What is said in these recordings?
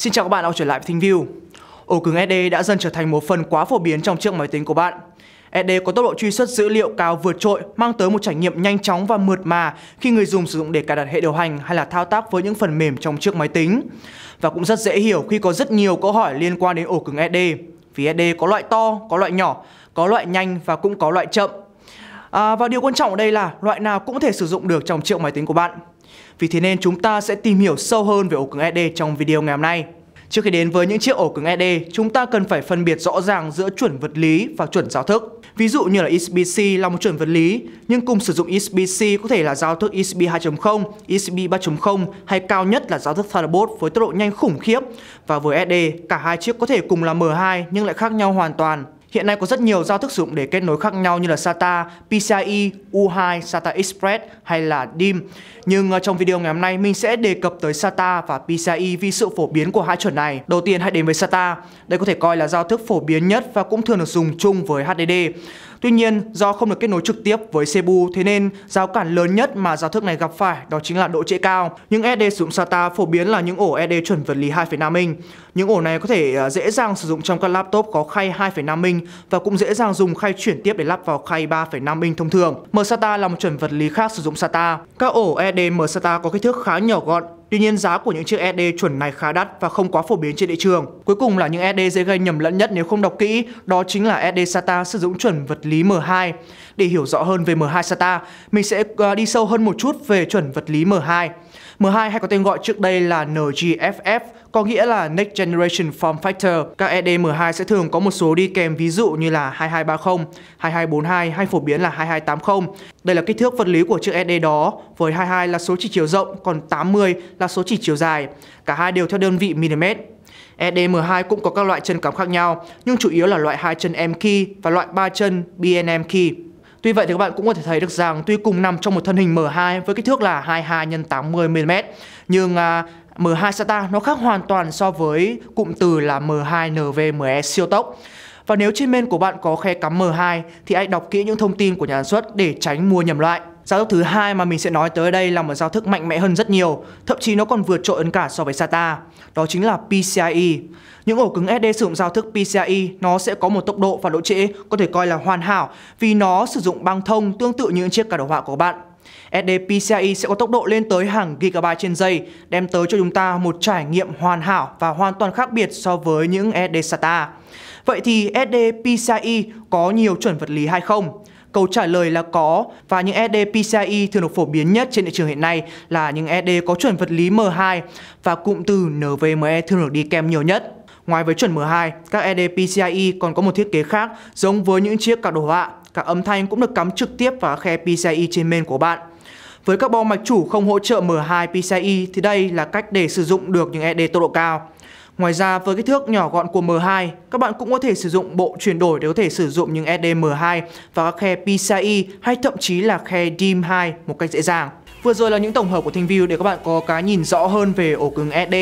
Xin chào các bạn đã trở lại với ThinView. Ổ cứng SD e đã dần trở thành một phần quá phổ biến trong chiếc máy tính của bạn. SD e có tốc độ truy xuất dữ liệu cao vượt trội, mang tới một trải nghiệm nhanh chóng và mượt mà khi người dùng sử dụng để cài đặt hệ điều hành hay là thao tác với những phần mềm trong chiếc máy tính. Và cũng rất dễ hiểu khi có rất nhiều câu hỏi liên quan đến ổ cứng SD. E vì SD có loại to, có loại nhỏ, có loại nhanh và cũng có loại chậm. À, và điều quan trọng ở đây là loại nào cũng thể sử dụng được trong chiếc máy tính của bạn. Vì thế nên chúng ta sẽ tìm hiểu sâu hơn về ổ cứng SD e trong video ngày hôm nay. Trước khi đến với những chiếc ổ cứng SD, e chúng ta cần phải phân biệt rõ ràng giữa chuẩn vật lý và chuẩn giao thức. Ví dụ như là ESP-C là một chuẩn vật lý, nhưng cùng sử dụng ESP-C có thể là giao thức ESP 2.0, ESP 3.0 hay cao nhất là giao thức Thunderbolt với tốc độ nhanh khủng khiếp. Và với SD, e cả hai chiếc có thể cùng là M2 nhưng lại khác nhau hoàn toàn. Hiện nay có rất nhiều giao thức sử dụng để kết nối khác nhau như là SATA, PCIe, U2, SATA Express hay là DIM. Nhưng ờ, trong video ngày hôm nay mình sẽ đề cập tới SATA và PCIe vì sự phổ biến của hai chuẩn này. Đầu tiên hãy đến với SATA. Đây có thể coi là giao thức phổ biến nhất và cũng thường được dùng chung với HDD. Tuy nhiên, do không được kết nối trực tiếp với Cebu, thế nên rào cản lớn nhất mà giao thức này gặp phải đó chính là độ trễ cao. Những SD e sử dụng SATA phổ biến là những ổ SD e chuẩn vật lý 2,5 inch. Những ổ này có thể à, dễ dàng sử dụng trong các laptop có khay 2,5 inch và cũng dễ dàng dùng khay chuyển tiếp để lắp vào khay 3,5 inch thông thường. MSATA là một chuẩn vật lý khác sử dụng SATA. Các ổ SD e MSATA có kích thước khá nhỏ gọn, Tuy nhiên giá của những chiếc SD e chuẩn này khá đắt và không quá phổ biến trên thị trường. Cuối cùng là những SD e dễ gây nhầm lẫn nhất nếu không đọc kỹ, đó chính là SD e SATA sử dụng chuẩn vật lý M2. Để hiểu rõ hơn về M2 SATA, mình sẽ à, đi sâu hơn một chút về chuẩn vật lý M2. M2 hay có tên gọi trước đây là NGFF có nghĩa là Next Generation Form Factor. Các ed 2 sẽ thường có một số đi kèm ví dụ như là 2230, 2242 hay phổ biến là 2280. Đây là kích thước vật lý của chiếc ED đó, với 22 là số chỉ chiều rộng, còn 80 là số chỉ chiều dài. Cả hai đều theo đơn vị mm. EDM2 cũng có các loại chân cắm khác nhau, nhưng chủ yếu là loại hai chân M-key và loại ba chân BNM-key. Tuy vậy thì các bạn cũng có thể thấy được rằng tuy cùng nằm trong một thân hình M2 với kích thước là 22 x 80 mm nhưng uh, M2 SATA nó khác hoàn toàn so với cụm từ là M2NVMe siêu tốc. Và nếu trên main của bạn có khe cắm M2 thì hãy đọc kỹ những thông tin của nhà sản xuất để tránh mua nhầm loại. Giao thức thứ hai mà mình sẽ nói tới đây là một giao thức mạnh mẽ hơn rất nhiều, thậm chí nó còn vượt trội hơn cả so với SATA. Đó chính là PCIe. Những ổ cứng SD sử dụng giao thức PCIe nó sẽ có một tốc độ và độ trễ có thể coi là hoàn hảo vì nó sử dụng băng thông tương tự như những chiếc card đồ họa của bạn SDPCI e sẽ có tốc độ lên tới hàng gigabyte trên giây, đem tới cho chúng ta một trải nghiệm hoàn hảo và hoàn toàn khác biệt so với những SD e SATA. Vậy thì SDPCI e có nhiều chuẩn vật lý hay không? Câu trả lời là có và những SDPCI thường được phổ biến nhất trên thị trường hiện nay là những SD có chuẩn vật lý M2 và cụm từ NVMe thường được đi kèm nhiều nhất. Ngoài với chuẩn M2, các EDPCIe còn có một thiết kế khác giống với những chiếc card đồ họa cả âm thanh cũng được cắm trực tiếp vào khe PCIe trên main của bạn. Với các bo mạch chủ không hỗ trợ M2 PCIe thì đây là cách để sử dụng được những SSD e tốc độ cao. Ngoài ra với kích thước nhỏ gọn của M2, các bạn cũng có thể sử dụng bộ chuyển đổi để có thể sử dụng những SSD e m 2 và các khe PCIe hay thậm chí là khe DIMM2 một cách dễ dàng. Vừa rồi là những tổng hợp của ThinView để các bạn có cái nhìn rõ hơn về ổ cứng SD.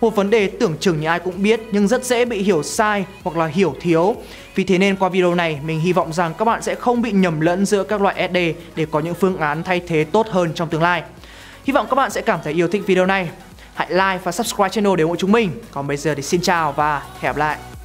Một vấn đề tưởng chừng như ai cũng biết nhưng rất dễ bị hiểu sai hoặc là hiểu thiếu. Vì thế nên qua video này mình hy vọng rằng các bạn sẽ không bị nhầm lẫn giữa các loại SD để có những phương án thay thế tốt hơn trong tương lai. Hy vọng các bạn sẽ cảm thấy yêu thích video này. Hãy like và subscribe channel để ủng hộ chúng mình. Còn bây giờ thì xin chào và hẹn gặp lại.